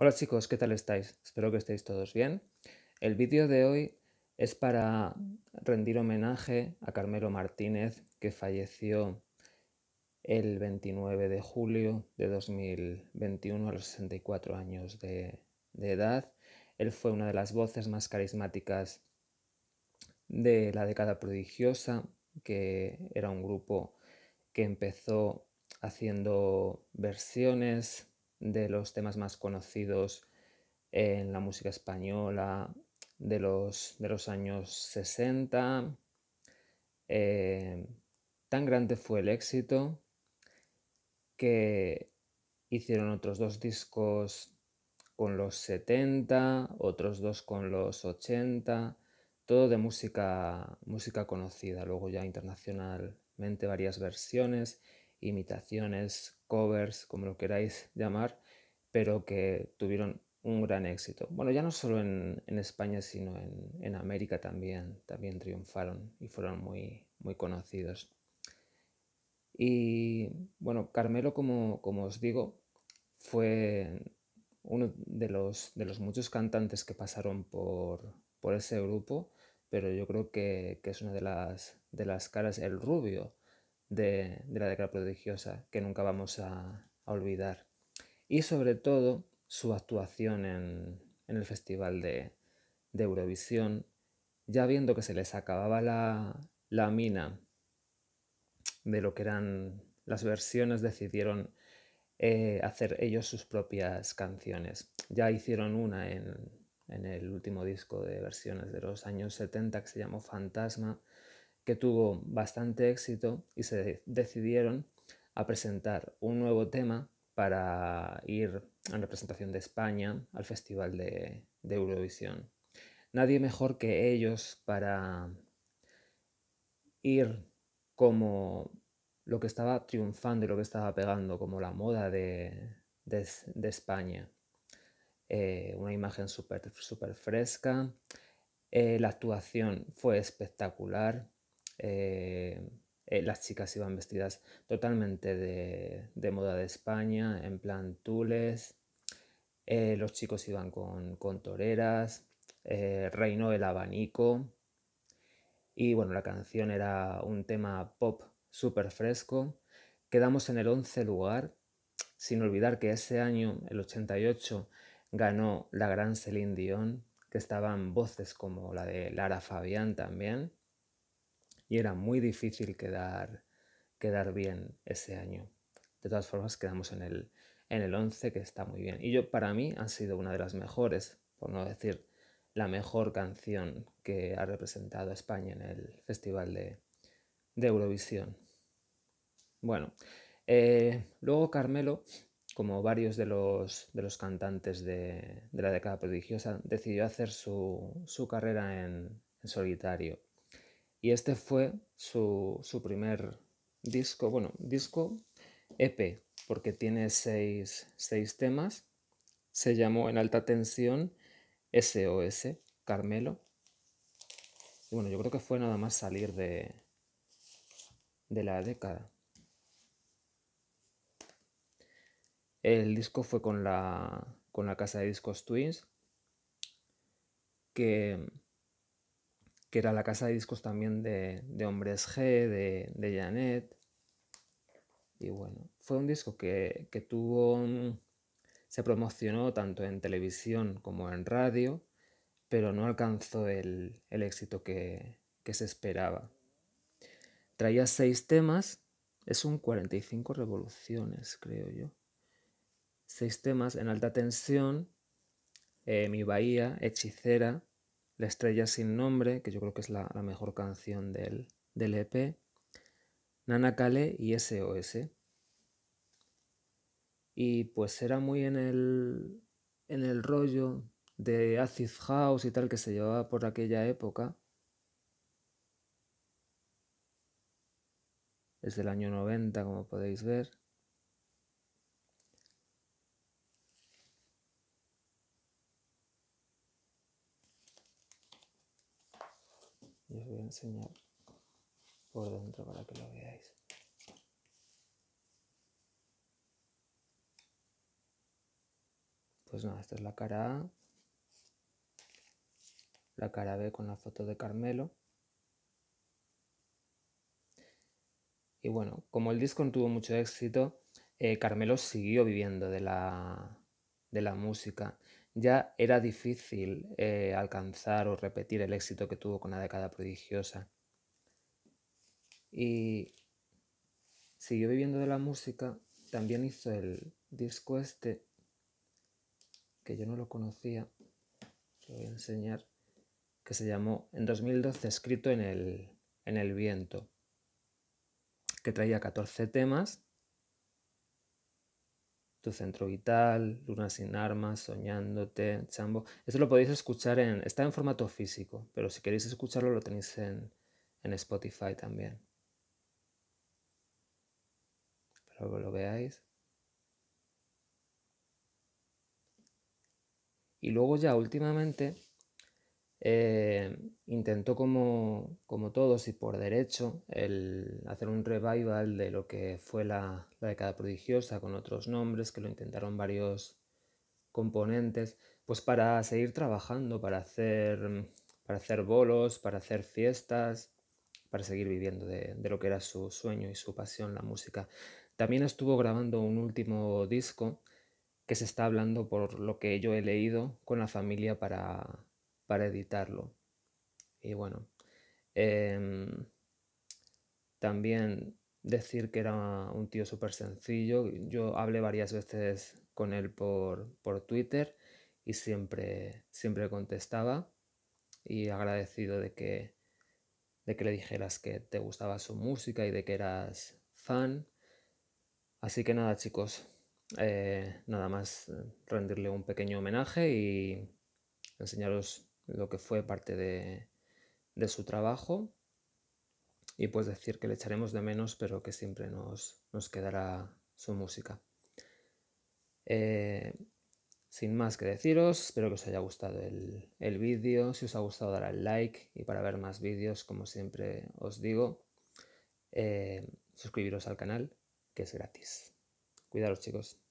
Hola chicos, ¿qué tal estáis? Espero que estéis todos bien. El vídeo de hoy es para rendir homenaje a Carmelo Martínez, que falleció el 29 de julio de 2021 a los 64 años de, de edad. Él fue una de las voces más carismáticas de la década prodigiosa, que era un grupo que empezó haciendo versiones de los temas más conocidos en la música española de los, de los años 60. Eh, tan grande fue el éxito que hicieron otros dos discos con los 70, otros dos con los 80, todo de música, música conocida, luego ya internacionalmente varias versiones imitaciones, covers, como lo queráis llamar, pero que tuvieron un gran éxito. Bueno, ya no solo en, España, sino en, América también, también triunfaron y fueron muy, conocidos. Y bueno, Carmelo, como, os digo, fue uno de los, muchos cantantes que pasaron por, ese grupo, pero yo creo que, es una de las caras, el rubio, de, la década prodigiosa que nunca vamos a, olvidar. Y sobre todo su actuación en, el Festival de, Eurovisión, ya viendo que se les acababa la, mina de lo que eran las versiones, decidieron eh, hacer ellos sus propias canciones. Ya hicieron una en, en el último disco de versiones de los años 70 que se llamó Fantasma que tuvo bastante éxito y se decidieron a presentar un nuevo tema para ir en representación de España al Festival de, Eurovisión. Nadie mejor que ellos para ir como lo que estaba triunfando y lo que estaba pegando, como la moda de, España. Eh, una imagen súper super fresca, eh, la actuación fue espectacular, eh, eh, las chicas iban vestidas totalmente de, moda de España, en plan tules. Eh, los chicos iban con, con toreras. reinó el abanico. Y bueno, la canción era un tema pop súper fresco. Quedamos en el 11 lugar, sin olvidar que ese año, el 88, ganó la gran Celine Dion, que estaban voces como la de Lara Fabián también y era muy difícil quedar, quedar bien ese año. De todas formas, quedamos en el, en 11, que está muy bien. Y yo, para mí, ha sido una de las mejores, por no decir la mejor canción que ha representado España en el Festival de, Eurovisión. Bueno, eh, luego Carmelo, como varios de los, cantantes de, la década prodigiosa, decidió hacer su, carrera en solitario. Y este fue su, primer disco, bueno, disco EP, porque tiene seis, temas. Se llamó en alta tensión SOS, Carmelo. Y bueno, yo creo que fue nada más salir de, de la década. El disco fue con la, con la casa de discos Twins, que que era la casa de discos también de, Hombres G, de, Janet. Y bueno, fue un disco que, tuvo, se promocionó tanto en televisión como en radio, pero no alcanzó el, éxito que, se esperaba. Traía seis temas, es un 45 revoluciones, creo yo. Seis temas en alta tensión, eh, Mi Bahía, Hechicera, la estrella sin nombre, que yo creo que es la, mejor canción del, EP, e Nana Kale y SOS. Y pues era muy en el, rollo de Acid House y tal que se llevaba por aquella época. Es del año 90, como podéis ver. y os voy a enseñar por dentro para que lo veáis. Pues nada, esta es la cara A, la cara B con la foto de Carmelo. Y bueno, como el disco no tuvo mucho éxito, eh, Carmelo siguió viviendo de la, de la música ya era difícil eh, alcanzar o repetir el éxito que tuvo con la década prodigiosa. Y siguió viviendo de la música, también hizo el disco este, que yo no lo conocía, voy a enseñar, que se llamó en 2012 Escrito en el Viento, que traía 14 temas centro vital, Luna sin armas, Soñándote, Chambo. Esto lo podéis escuchar en... Está en formato físico, pero si queréis escucharlo lo tenéis en, en Spotify también. Espero que lo veáis. Y luego ya últimamente eh, intentó como, como, todos y por derecho el hacer un revival de lo que fue la, década prodigiosa con otros nombres que lo intentaron varios componentes pues para seguir trabajando para hacer para hacer bolos para hacer fiestas para seguir viviendo de lo que era su sueño y su pasión la música también estuvo grabando un último disco que se está hablando por lo que yo he leído con la familia para para editarlo. Y bueno, em, también decir que era un tío súper sencillo. Yo hablé varias veces con él por, Twitter y siempre, siempre contestaba y agradecido de que, de que le dijeras que te gustaba su música y de que eras fan. Así que nada chicos, eh, nada más eh, rendirle un pequeño homenaje y enseñaros lo que fue parte de, su trabajo y pues decir que le echaremos de menos, pero que siempre nos, nos quedará su música. Eh, sin más que deciros, espero que os haya gustado el, vídeo. Si os ha gustado, dar al like y para ver más vídeos, como siempre os digo, eh, suscribiros al canal, que es gratis. Cuidaros chicos.